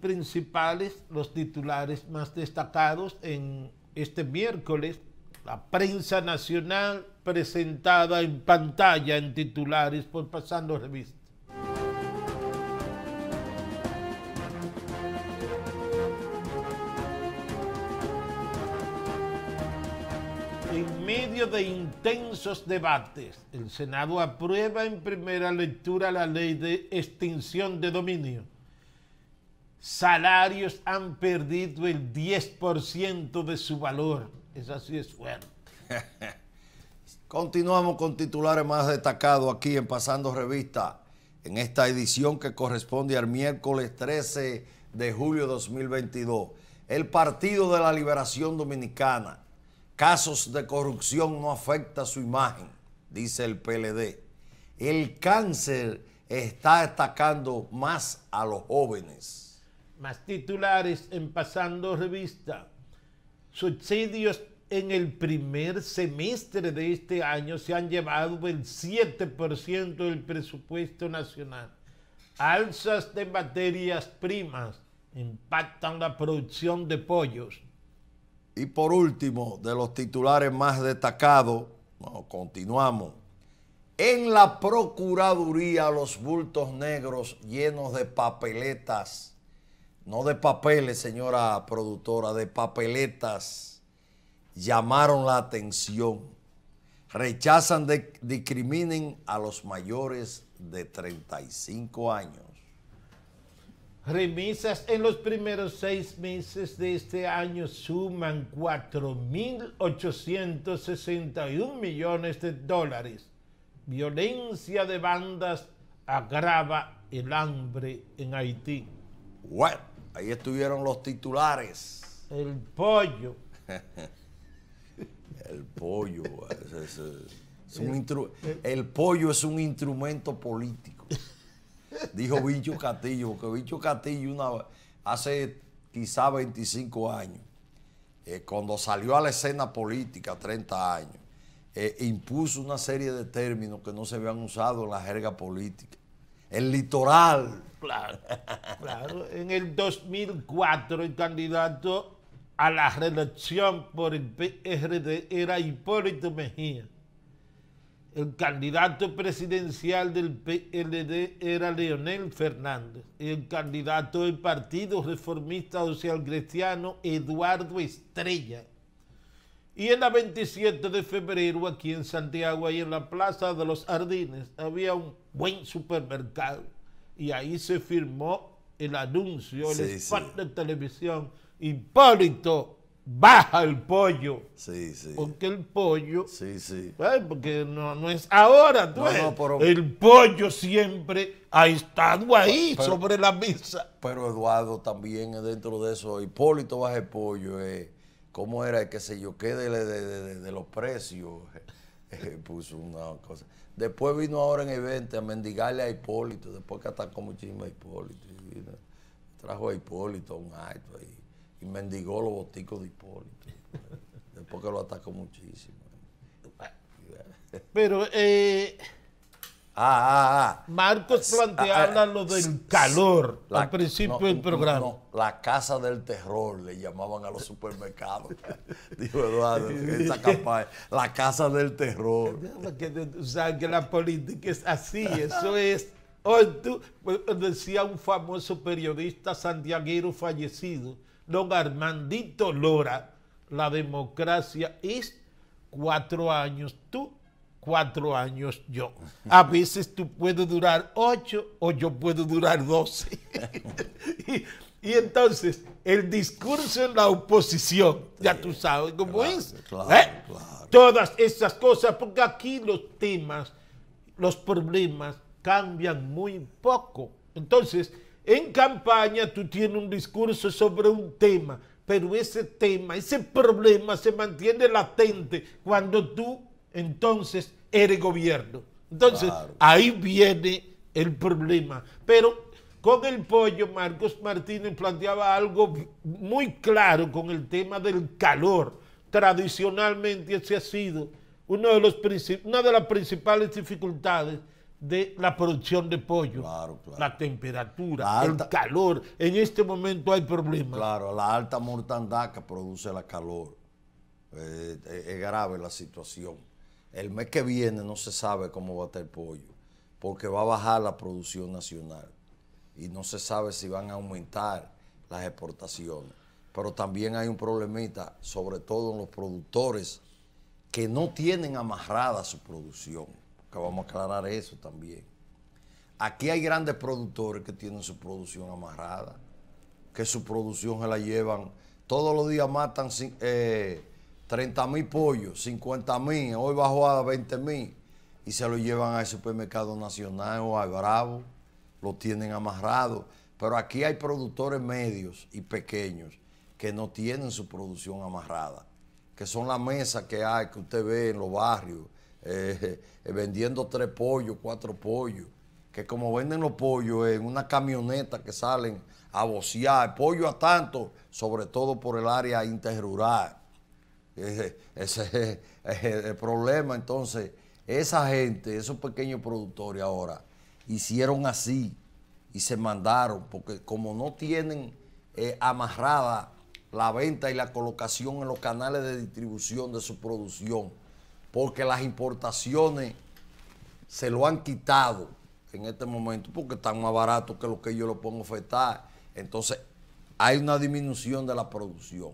principales, los titulares más destacados en este miércoles, la prensa nacional presentada en pantalla en titulares por Pasando Revista. En medio de intensos debates, el Senado aprueba en primera lectura la ley de extinción de dominio salarios han perdido el 10% de su valor. es así es fuerte. Continuamos con titulares más destacados aquí en Pasando Revista, en esta edición que corresponde al miércoles 13 de julio 2022. El Partido de la Liberación Dominicana, casos de corrupción no afecta su imagen, dice el PLD. El cáncer está atacando más a los jóvenes. Más titulares en Pasando Revista. Subsidios en el primer semestre de este año se han llevado el 7% del presupuesto nacional. Alzas de materias primas impactan la producción de pollos. Y por último, de los titulares más destacados, continuamos. En la Procuraduría los bultos negros llenos de papeletas no de papeles, señora productora, de papeletas, llamaron la atención. Rechazan, discriminen a los mayores de 35 años. Remisas en los primeros seis meses de este año suman 4.861 millones de dólares. Violencia de bandas agrava el hambre en Haití. Ahí estuvieron los titulares. El pollo. el pollo. Es, un el pollo es un instrumento político. Dijo Bicho Castillo, porque Bicho Castillo hace quizá 25 años, eh, cuando salió a la escena política, 30 años, eh, impuso una serie de términos que no se habían usado en la jerga política el litoral. Claro, En el 2004 el candidato a la reelección por el PRD era Hipólito Mejía. El candidato presidencial del PLD era Leonel Fernández. El candidato del Partido Reformista Social Cristiano, Eduardo Estrella. Y en la 27 de febrero, aquí en Santiago, ahí en la Plaza de los Jardines, había un buen supermercado. Y ahí se firmó el anuncio, el spot de televisión. Hipólito, baja el pollo. Sí, sí. Porque el pollo. Sí, sí. Porque no, no, es ahora, tú pues. El pollo siempre ha estado ahí, sobre la mesa. Pero Eduardo, también dentro de eso, Hipólito baja el pollo. Eh cómo era el que se yo qué de, los precios. Eh, puso una cosa. Después vino ahora en el 20 a mendigarle a Hipólito, después que atacó muchísimo a Hipólito. trajo a Hipólito a un acto ahí y mendigó los boticos de Hipólito. después que lo atacó muchísimo. Pero eh, Ah, ah, ah, Marcos planteaba ah, lo del calor la, al principio del programa. la casa del terror le llamaban a los supermercados. Dijo Eduardo, La casa del terror. o que la política es así, eso es. Hoy tú, decía un famoso periodista santiaguero fallecido, don Armandito Lora, la democracia es cuatro años. Tú cuatro años yo. A veces tú puedes durar ocho o yo puedo durar doce. y, entonces el discurso en la oposición, ya tú sabes cómo es. ¿eh? Todas esas cosas, porque aquí los temas, los problemas cambian muy poco. Entonces, en campaña tú tienes un discurso sobre un tema, pero ese tema, ese problema se mantiene latente cuando tú entonces el gobierno. Entonces, ahí viene el problema. Pero con el pollo, Marcos Martínez planteaba algo muy claro con el tema del calor. Tradicionalmente ese ha sido uno de los una de las principales dificultades de la producción de pollo. La temperatura, el calor. En este momento hay problemas. Claro, la alta mortandad que produce la calor. Eh, eh, es grave la situación. El mes que viene no se sabe cómo va a estar el pollo, porque va a bajar la producción nacional y no se sabe si van a aumentar las exportaciones. Pero también hay un problemita, sobre todo en los productores que no tienen amarrada su producción, que vamos a aclarar eso también. Aquí hay grandes productores que tienen su producción amarrada, que su producción se la llevan, todos los días matan eh, 30 mil pollos, 50 mil, hoy bajó a 20 mil y se lo llevan al supermercado nacional o al Bravo, lo tienen amarrado. Pero aquí hay productores medios y pequeños que no tienen su producción amarrada, que son las mesas que hay, que usted ve en los barrios, eh, vendiendo tres pollos, cuatro pollos, que como venden los pollos en una camioneta que salen a bocear, pollo a tanto, sobre todo por el área interrural ese, es el problema. Entonces, esa gente, esos pequeños productores ahora, hicieron así y se mandaron, porque como no tienen eh, amarrada la venta y la colocación en los canales de distribución de su producción, porque las importaciones se lo han quitado en este momento porque están más baratos que lo que ellos lo pueden ofertar. Entonces, hay una disminución de la producción.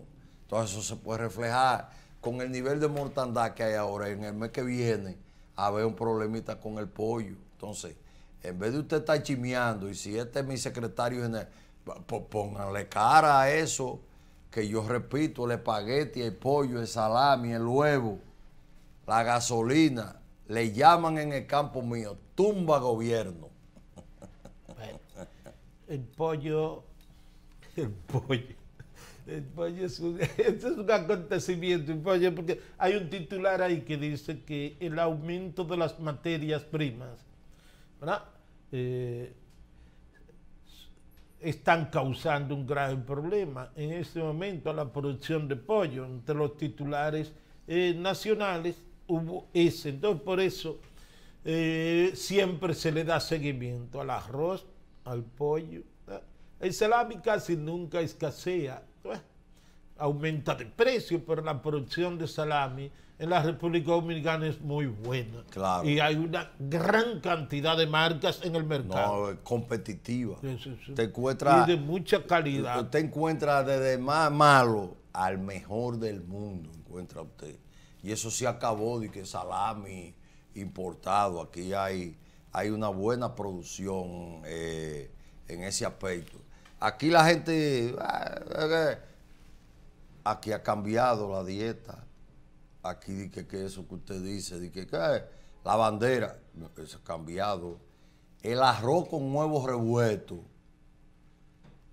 Entonces eso se puede reflejar con el nivel de mortandad que hay ahora. En el mes que viene a ver un problemita con el pollo. Entonces, en vez de usted estar chimeando, y si este es mi secretario general, pues pónganle cara a eso, que yo repito, el espagueti, el pollo, el salami, el huevo, la gasolina, le llaman en el campo mío, tumba gobierno. el pollo, el pollo el eh, pues, es un, es un acontecimiento, pues, porque hay un titular ahí que dice que el aumento de las materias primas eh, están causando un grave problema en este momento a la producción de pollo. Entre los titulares eh, nacionales hubo ese. Entonces, por eso siempre se le da seguimiento al arroz, al pollo. El salami casi nunca escasea aumenta de precio, pero la producción de salami en la República Dominicana es muy buena. Y hay una gran cantidad de marcas en el mercado. competitiva. encuentra, y de mucha calidad. Usted encuentra desde más malo al mejor del mundo, encuentra usted. Y eso se acabó de que salami importado. Aquí hay, hay una buena producción eh, en ese aspecto. Aquí la gente... Ah, eh, Aquí ha cambiado la dieta. Aquí dice que, eso que usted dice, que, eh, la bandera, eso ha cambiado. El arroz con huevos revueltos,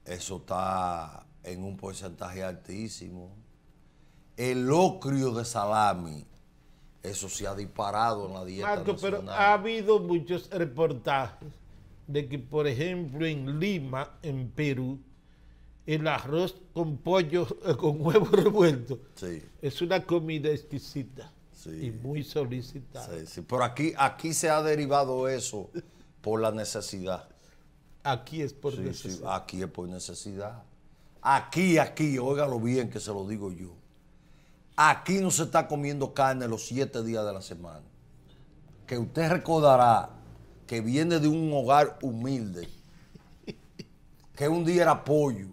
eso está en un porcentaje altísimo. El locrio de salami, eso se ha disparado en la dieta pero ha habido muchos reportajes de que, por ejemplo, en Lima, en Perú, el arroz con pollo, eh, con huevo revuelto. Es una comida exquisita y muy solicitada. Sí, aquí, aquí se ha derivado eso por la necesidad. Aquí es por necesidad. aquí es por necesidad. Aquí, aquí, óigalo bien que se lo digo yo. Aquí no se está comiendo carne los siete días de la semana. Que usted recordará que viene de un hogar humilde, que un día era pollo,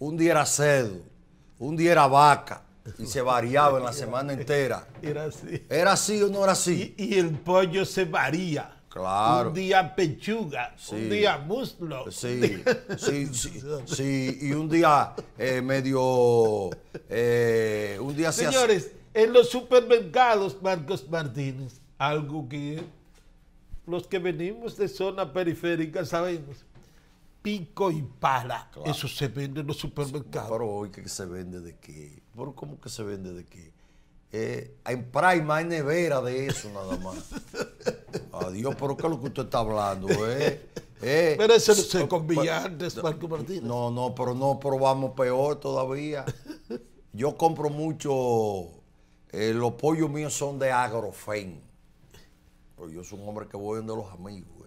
un día era cedo, un día era vaca. Y se variaba en la semana entera. Era así. Era así o no era así. Y, el pollo se varía. Claro. Un día pechuga, un día muslo. Sí, Sí, sí, Y un día eh, medio. Eh, un día Señores, en los supermercados, Marcos Martínez, algo que los que venimos de zona periférica sabemos pico y pala. Eso se vende en los supermercados. Pero hoy que se vende de qué. Pero ¿cómo que se vende de qué? Eh, en Prime hay nevera de eso nada más. Adiós, pero ¿qué es lo que usted está hablando? Eh? Eh, pero eso no eh, No, no, pero no, probamos peor todavía. Yo compro mucho, eh, los pollos míos son de agrofen. Pero yo soy un hombre que voy donde los amigos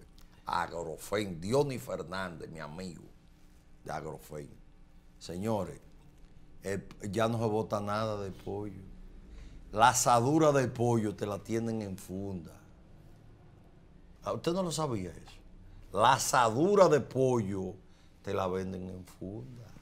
Agrofen, Diony Fernández, mi amigo de Agrofein. Señores, ya no se bota nada de pollo. La asadura de pollo te la tienen en funda. Ah, usted no lo sabía eso? La asadura de pollo te la venden en funda.